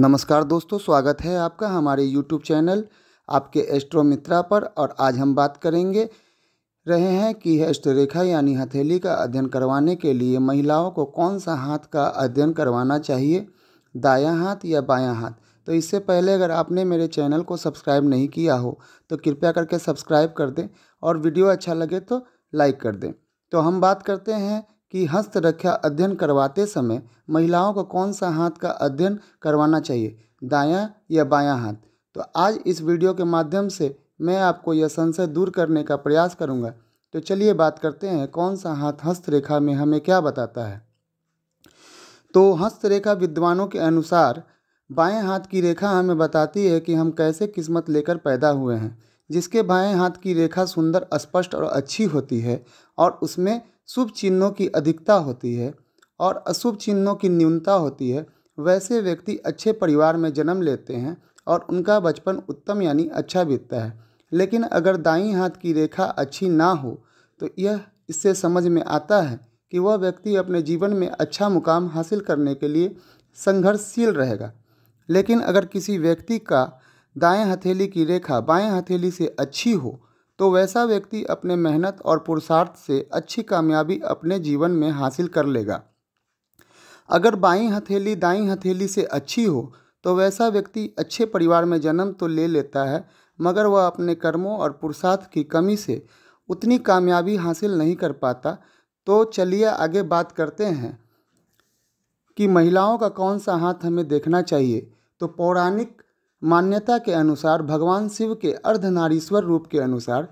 नमस्कार दोस्तों स्वागत है आपका हमारे YouTube चैनल आपके एस्ट्रो मित्रा पर और आज हम बात करेंगे रहे हैं कि रेखा यानी हथेली का अध्ययन करवाने के लिए महिलाओं को कौन सा हाथ का अध्ययन करवाना चाहिए दायां हाथ या बायां हाथ तो इससे पहले अगर आपने मेरे चैनल को सब्सक्राइब नहीं किया हो तो कृपया करके सब्सक्राइब कर दें और वीडियो अच्छा लगे तो लाइक कर दें तो हम बात करते हैं कि हस्तरक्षा अध्ययन करवाते समय महिलाओं को कौन सा हाथ का अध्ययन करवाना चाहिए दायां या बायां हाथ तो आज इस वीडियो के माध्यम से मैं आपको यह संशय दूर करने का प्रयास करूंगा तो चलिए बात करते हैं कौन सा हाथ हस्तरेखा में हमें क्या बताता है तो हस्तरेखा विद्वानों के अनुसार बाएं हाथ की रेखा हमें बताती है कि हम कैसे किस्मत लेकर पैदा हुए हैं जिसके बाएं हाथ की रेखा सुंदर स्पष्ट और अच्छी होती है और उसमें शुभ चिन्हों की अधिकता होती है और अशुभ चिन्हों की न्यूनता होती है वैसे व्यक्ति अच्छे परिवार में जन्म लेते हैं और उनका बचपन उत्तम यानी अच्छा बीतता है लेकिन अगर दाई हाथ की रेखा अच्छी ना हो तो यह इससे समझ में आता है कि वह व्यक्ति अपने जीवन में अच्छा मुकाम हासिल करने के लिए संघर्षशील रहेगा लेकिन अगर किसी व्यक्ति का दाएं हथेली की रेखा बाएं हथेली से अच्छी हो तो वैसा व्यक्ति अपने मेहनत और पुरुषार्थ से अच्छी कामयाबी अपने जीवन में हासिल कर लेगा अगर बाई हथेली दाई हथेली से अच्छी हो तो वैसा व्यक्ति अच्छे परिवार में जन्म तो ले लेता है मगर वह अपने कर्मों और पुरुषार्थ की कमी से उतनी कामयाबी हासिल नहीं कर पाता तो चलिए आगे बात करते हैं कि महिलाओं का कौन सा हाथ हमें देखना चाहिए तो पौराणिक मान्यता के अनुसार भगवान शिव के अर्धनारीश्वर रूप के अनुसार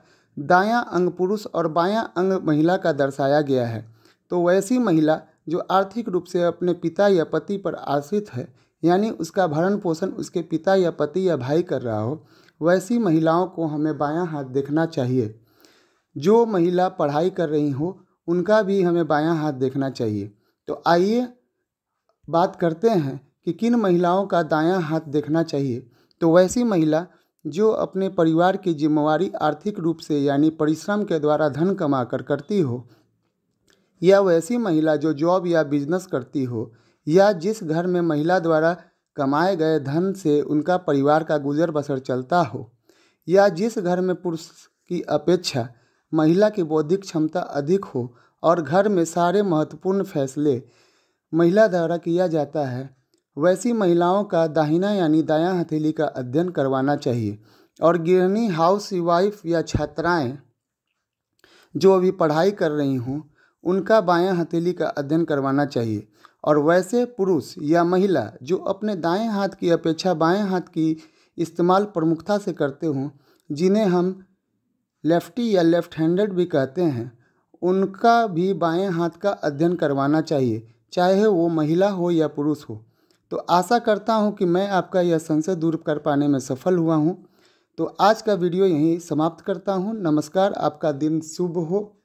दायां अंग पुरुष और बायां अंग महिला का दर्शाया गया है तो वैसी महिला जो आर्थिक रूप से अपने पिता या पति पर आश्रित है यानी उसका भरण पोषण उसके पिता या पति या भाई कर रहा हो वैसी महिलाओं को हमें बायां हाथ देखना चाहिए जो महिला पढ़ाई कर रही हो उनका भी हमें बायां हाथ देखना चाहिए तो आइए बात करते हैं कि किन महिलाओं का दायां हाथ देखना चाहिए तो वैसी महिला जो अपने परिवार की जिम्मेवारी आर्थिक रूप से यानी परिश्रम के द्वारा धन कमा कर करती हो या वैसी महिला जो जॉब या बिजनेस करती हो या जिस घर में महिला द्वारा कमाए गए धन से उनका परिवार का गुजर बसर चलता हो या जिस घर में पुरुष की अपेक्षा महिला की बौद्धिक क्षमता अधिक हो और घर में सारे महत्वपूर्ण फैसले महिला द्वारा किया जाता है वैसी महिलाओं का दाहिना यानी दायां हथेली का अध्ययन करवाना चाहिए और गृहिणी हाउस वाइफ या छात्राएं जो अभी पढ़ाई कर रही हों उनका बायां हथेली का अध्ययन करवाना चाहिए और वैसे पुरुष या महिला जो अपने दाएं हाथ की अपेक्षा बाएं हाथ की इस्तेमाल प्रमुखता से करते हों जिन्हें हम लेफ्टी या लेफ्ट हैंडेड भी कहते हैं उनका भी बाएं हाथ का अध्ययन करवाना चाहिए चाहे वो महिला हो या पुरुष हो तो आशा करता हूँ कि मैं आपका यह संशय दूर कर पाने में सफल हुआ हूँ तो आज का वीडियो यहीं समाप्त करता हूँ नमस्कार आपका दिन शुभ हो